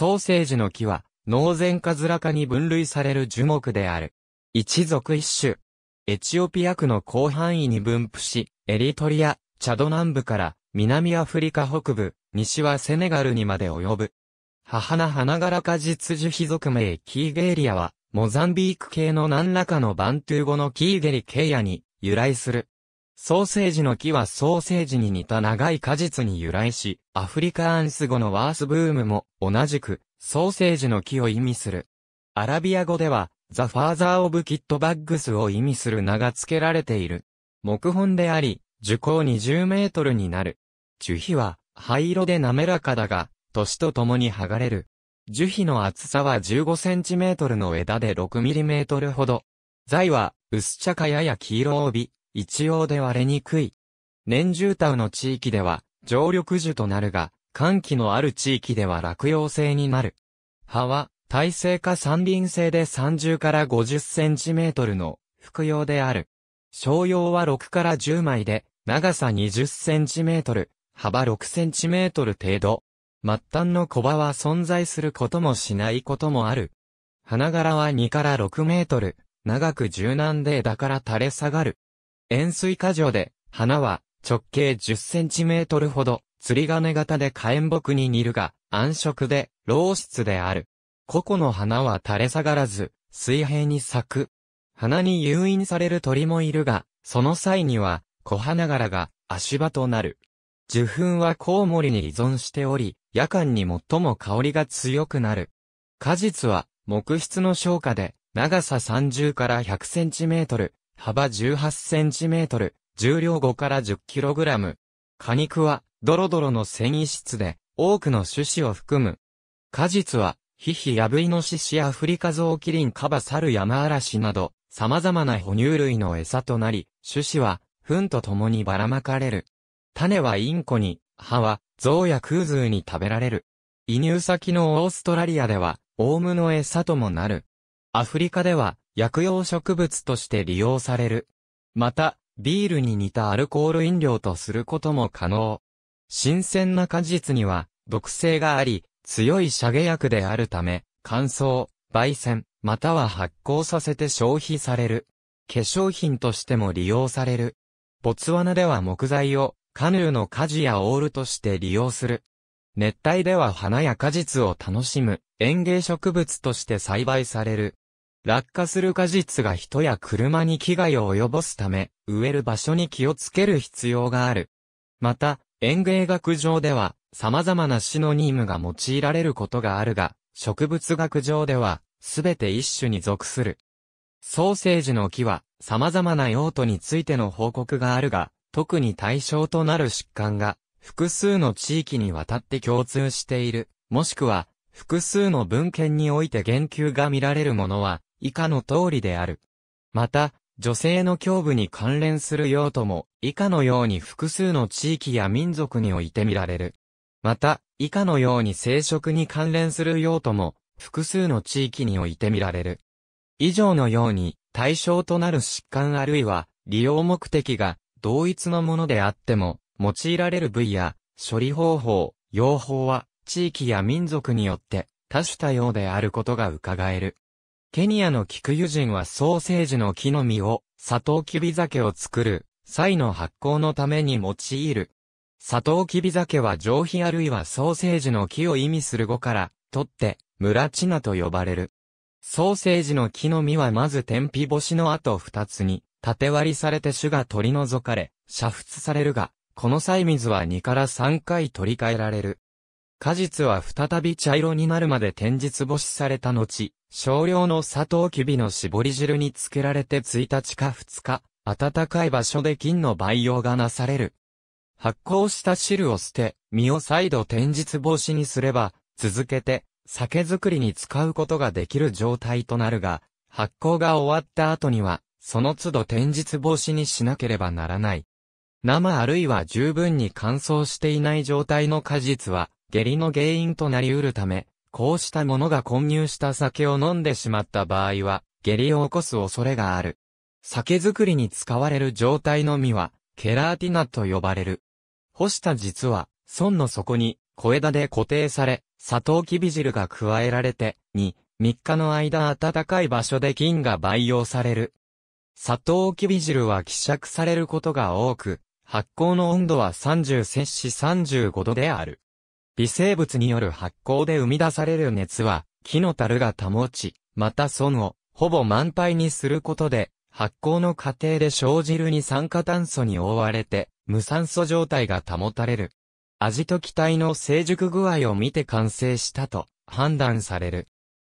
ソーセージの木は、農前ゼンカズラ科に分類される樹木である。一族一種。エチオピア区の広範囲に分布し、エリトリア、チャド南部から南アフリカ北部、西はセネガルにまで及ぶ。母な花柄果実樹皮属名キーゲリアは、モザンビーク系の何らかのバントゥー語のキーゲリケイアに由来する。ソーセージの木はソーセージに似た長い果実に由来し、アフリカアンス語のワースブームも同じくソーセージの木を意味する。アラビア語では、ザ・ファーザー・オブ・キット・バッグスを意味する名が付けられている。木本であり、樹高20メートルになる。樹皮は灰色で滑らかだが、年とともに剥がれる。樹皮の厚さは15センチメートルの枝で6ミリメートルほど。材は薄茶かやや黄色帯、一様で割れにくい。年中タウの地域では、常緑樹となるが、寒気のある地域では落葉性になる。葉は、耐性か三輪性で30から50センチメートルの、服用である。商用は6から10枚で、長さ20センチメートル、幅6センチメートル程度。末端の小葉は存在することもしないこともある。花柄は2から6メートル、長く柔軟で枝から垂れ下がる。円錐花状で、花は直径10センチメートルほど、釣り金型で火炎木に似るが、暗色で、老質である。個々の花は垂れ下がらず、水平に咲く。花に誘引される鳥もいるが、その際には、小花柄が足場となる。受粉はコウモリに依存しており、夜間に最も香りが強くなる。果実は木質の消化で、長さ30から100センチメートル、幅18センチメートル、重量5から10キログラム。果肉は、ドロドロの繊維質で、多くの種子を含む。果実は、ヒヒヤブイノシシアフリカゾウキリンカバサルヤマアラシなど、様々な哺乳類の餌となり、種子は、糞と共にばらまかれる。種はインコに、葉は、ゾウやクーズーに食べられる。移入先のオーストラリアでは、オウムの餌ともなる。アフリカでは薬用植物として利用される。また、ビールに似たアルコール飲料とすることも可能。新鮮な果実には毒性があり、強いャゲ薬であるため、乾燥、焙煎、または発酵させて消費される。化粧品としても利用される。ボツワナでは木材をカヌーの舵やオールとして利用する。熱帯では花や果実を楽しむ園芸植物として栽培される。落下する果実が人や車に危害を及ぼすため、植える場所に気をつける必要がある。また、園芸学上では、様々な死の任務が用いられることがあるが、植物学上では、すべて一種に属する。ソーセージの木は、様々な用途についての報告があるが、特に対象となる疾患が、複数の地域にわたって共通している、もしくは、複数の文献において言及が見られるものは、以下の通りである。また、女性の胸部に関連する用途も、以下のように複数の地域や民族において見られる。また、以下のように生殖に関連する用途も、複数の地域において見られる。以上のように、対象となる疾患あるいは、利用目的が同一のものであっても、用いられる部位や、処理方法、用法は、地域や民族によって、多種多様であることが伺える。ケニアのキクユ人はソーセージの木の実を、サトウキビ酒を作る、際の発酵のために用いる。サトウキビ酒は上皮あるいはソーセージの木を意味する語から、とって、ムラチナと呼ばれる。ソーセージの木の実はまず天日干しの後二つに、縦割りされて種が取り除かれ、煮沸されるが、この際水は2から3回取り替えられる。果実は再び茶色になるまで天日干しされた後、少量のサトウキビの絞り汁につけられて1日か2日、暖かい場所で菌の培養がなされる。発酵した汁を捨て、身を再度天日干しにすれば、続けて、酒造りに使うことができる状態となるが、発酵が終わった後には、その都度天日干しにしなければならない。生あるいは十分に乾燥していない状態の果実は、下痢の原因となり得るため、こうしたものが混入した酒を飲んでしまった場合は、下痢を起こす恐れがある。酒造りに使われる状態の実は、ケラーティナと呼ばれる。干した実は、損の底に小枝で固定され、砂糖キビ汁が加えられて、2、3日の間暖かい場所で菌が培養される。砂糖キビ汁は希釈されることが多く、発酵の温度は30摂氏35度である。微生物による発酵で生み出される熱は、木の樽が保ち、また損を、ほぼ満杯にすることで、発酵の過程で生じる二酸化炭素に覆われて、無酸素状態が保たれる。味と気体の成熟具合を見て完成したと判断される。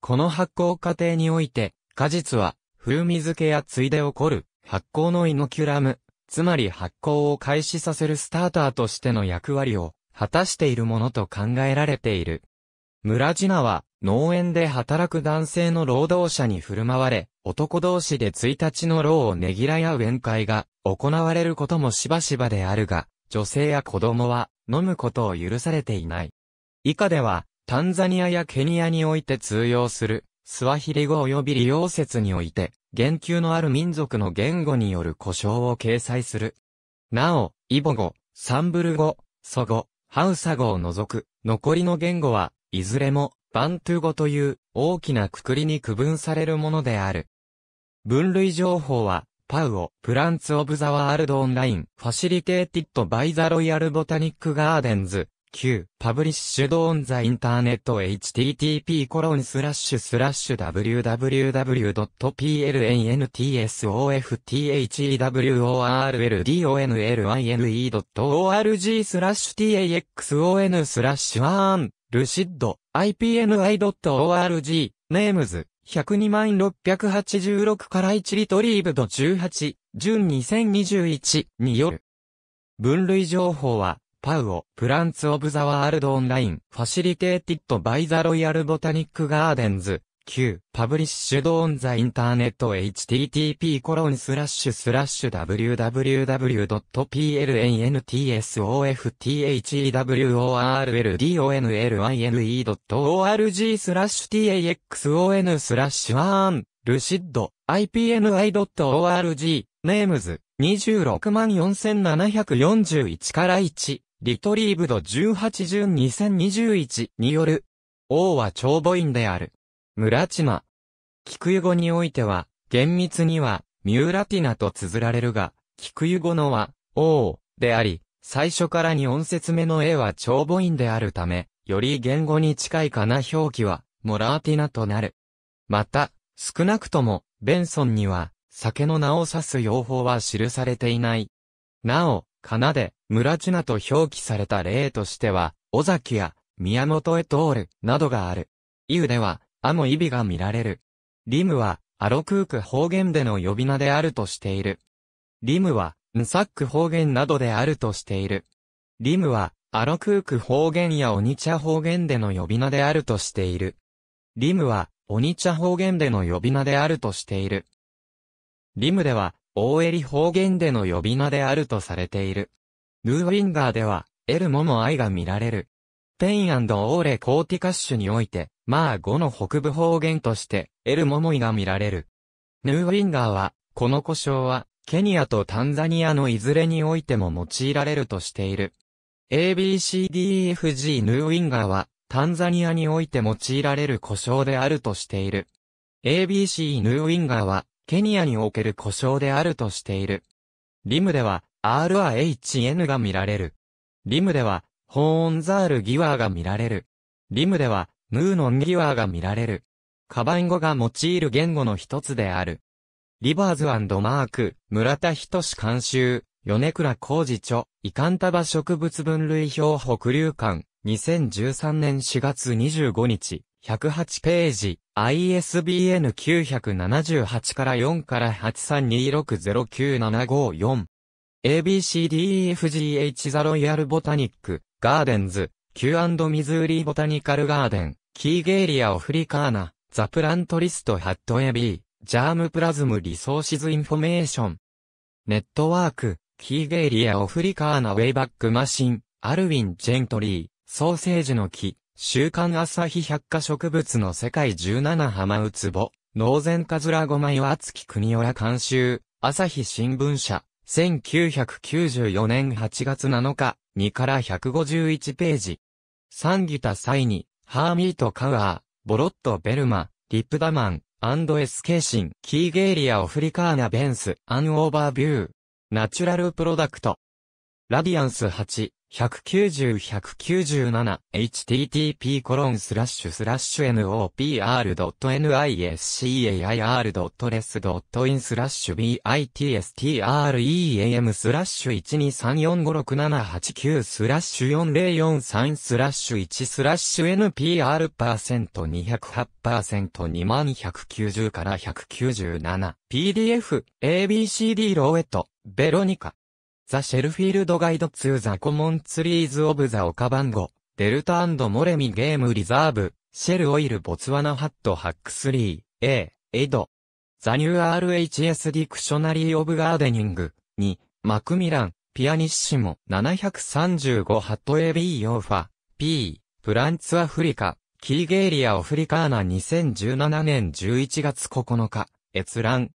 この発酵過程において、果実は風味付けやついで起こる発酵のイノキュラム、つまり発酵を開始させるスターターとしての役割を果たしているものと考えられている。村名は、農園で働く男性の労働者に振る舞われ、男同士で1日の労をねぎらや宴会が行われることもしばしばであるが、女性や子供は飲むことを許されていない。以下では、タンザニアやケニアにおいて通用する、スワヒリ語及び利用説において、言及のある民族の言語による故障を掲載する。なお、イボ語、サンブル語、ソ語、ハウサ語を除く、残りの言語は、いずれも、バントゥ語という大きなくくりに区分されるものである。分類情報は、パウオ、プランツオブザワールドオンライン、ファシリテーティットバイザロイヤルボタニックガーデンズ、9、パブリッシュドオンザインターネット http コロンスラッシュスラッシュ www.plnntsoftehworldonline.org スラッシュ taxon スラッシュアーン、ルシッド、ipni.org、ネームズ、102,686から1リトリーブド18、順2021による。分類情報は、パウオ、プランツ・オブ・ザ・ワールド・オンライン、ファシリテーティッド・バイ・ザ・ロイヤル・ボタニック・ガーデンズ、Q、パブリッシュド・オン・ザ・インターネット http コロンスラッシュスラッシュ www.plnntsoftehworldonline.org スラッシュ taxon スラッシュアーン、ルシッド、ipni.org、ネームズ、264,741から1。リトリーブド18順2021による、王は長母院である。村島。菊湯語においては、厳密には、ミューラティナと綴られるが、菊湯語のは、王、であり、最初から日音説目の A は長母音であるため、より言語に近いかな表記は、モラーティナとなる。また、少なくとも、ベンソンには、酒の名を指す用法は記されていない。なお、かなで、村地名と表記された例としては、尾崎や、宮本へ通る、などがある。イウでは、あの意味が見られる。リムは、アロクーク方言での呼び名であるとしている。リムは、ヌサック方言などであるとしている。リムは、アロクーク方言やオニチャ方言での呼び名であるとしている。リムは、オニチャ方言での呼び名であるとしている。リムでは、大襟方言での呼び名であるとされている。ヌーウィンガーでは、エルモも愛が見られる。ペインオーレ・コーティカッシュにおいて、まあ語の北部方言として、エルモモイが見られる。ヌーウィンガーは、この故障は、ケニアとタンザニアのいずれにおいても用いられるとしている。ABCDEFG ヌーウィンガーは、タンザニアにおいて用いられる故障であるとしている。ABC ヌーウィンガーは、ケニアにおける故障であるとしている。リムでは r a h n が見られる。リムではホーンザールギワーが見られる。リムではヌーノンギワーが見られる。カバン語が用いる言語の一つである。リバーズマーク、村田仁志監修、米倉浩二著、カンタバ植物分類表北流館、2013年4月25日。108ページ、ISBN 978から4から8 3 2 6 0 9 7 5 4 ABCDEFGH ザロイヤルボタニック、ガーデンズ、Q& ミズーリーボタニカルガーデン、キーゲーリアオフリカーナ、ザプラントリストハットエビー、ジャームプラズムリソーシズインフォメーション。ネットワーク、キーゲーリアオフリカーナウェイバックマシン、アルウィン・ジェントリー、ソーセージの木、週刊朝日百科植物の世界17浜うつぼ、農前ズラゴマま岩月国親監修、朝日新聞社、1994年8月7日、2から151ページ。サンギタサイニ、ハーミート・カウアー、ボロット・ベルマ、リップダマン、アンドエスケーシン、キーゲーリア・オフリカーナ・ベンス、アン・オーバー・ビュー、ナチュラル・プロダクト。ラディアンス8、1 9 0 1 9 7 h t t p n o p r n i c a i r r e s i n スラッシュ bitstream スラッシュ123456789スラッシュ4043スラッシュ1スラッシュ npr%208%2190 から 197pdf abcd ローエットベロニカザ・シェルフィールド・ガイド・ツー・ザ・コモン・ツリーズ・オブ・ザ・オカバンゴ、デルタモレミ・ゲーム・リザーブ、シェル・オイル・ボツワナ・ハット・ハックスリー、A、エド。ザ・ニュー・ RHS・ ディクショナリー・オブ・ガーデニング、2、マクミラン、ピアニッシモ、735ハット・エビー・オーファ、P、プランツ・アフリカ、キーゲーリア・オフリカーナ2017年11月9日、閲覧。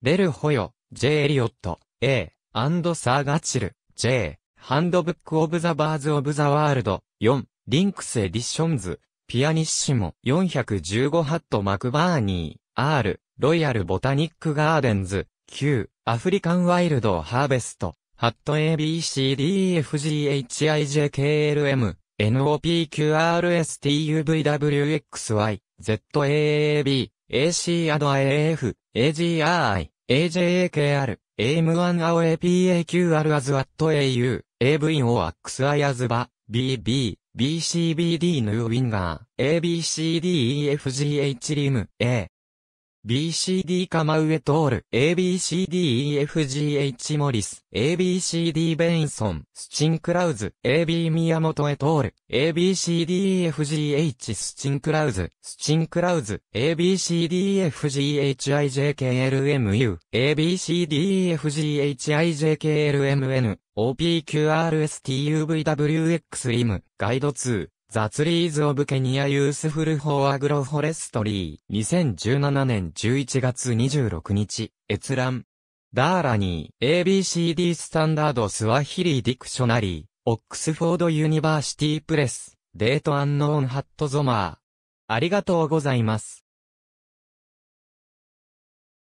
レル・ホヨ、J・ エリオット、A、アンド・サーガチル、J、ハンドブック・オブ・ザ・バーズ・オブ・ザ・ワールド、4、リンクス・エディションズ、ピアニッシモ、415ハット・マクバーニー、R、ロイヤル・ボタニック・ガーデンズ、9、アフリカン・ワイルド・ハーベスト、ハット a b c d f g h i j k l m NOPQRSTUVWXY、ZAAB、AC&AF、AGRI、AJAKR、AM1AOAPAQR as at AU, AVOX a I as ba, BB, BCBD n ヌ winger, ABCDEFGH rim, A, BCD 釜上ル、ABCDEFGH モリス、ABCD ベインソン、スチンクラウズ、AB 宮本へル、ABCDEFGH スチンクラウズ、スチンクラウズ、ABCDEFGHIJKLMU、ABCDEFGHIJKLMN、OPQRSTUVWXM、ガイド2、ザ・ツリーズ・オブ・ケニア・ユースフル・フォー・アグロ・フォレストリー。2017年11月26日、閲覧。ダーラニー、ABCD スタンダード・スワヒリー・ディクショナリー、オックスフォード・ユニバーシティ・プレス、デート・アンノーン・ハット・ゾマー。ありがとうございます。